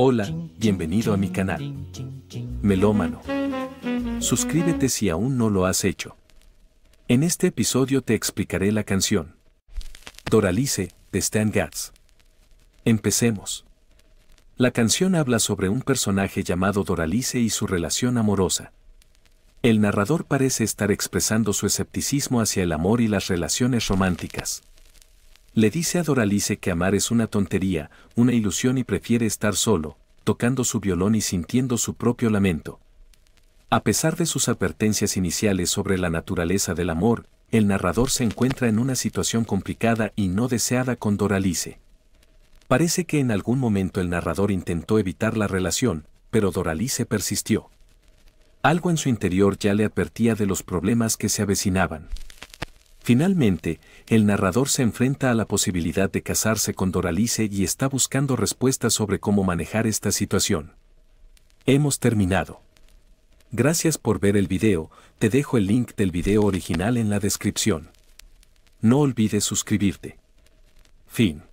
Hola, bienvenido a mi canal. Melómano. Suscríbete si aún no lo has hecho. En este episodio te explicaré la canción. Doralice, de Stan Gatz. Empecemos. La canción habla sobre un personaje llamado Doralice y su relación amorosa. El narrador parece estar expresando su escepticismo hacia el amor y las relaciones románticas. Le dice a Doralice que amar es una tontería, una ilusión y prefiere estar solo, tocando su violón y sintiendo su propio lamento. A pesar de sus advertencias iniciales sobre la naturaleza del amor, el narrador se encuentra en una situación complicada y no deseada con Doralice. Parece que en algún momento el narrador intentó evitar la relación, pero Doralice persistió. Algo en su interior ya le advertía de los problemas que se avecinaban. Finalmente, el narrador se enfrenta a la posibilidad de casarse con Doralice y está buscando respuestas sobre cómo manejar esta situación. Hemos terminado. Gracias por ver el video, te dejo el link del video original en la descripción. No olvides suscribirte. Fin.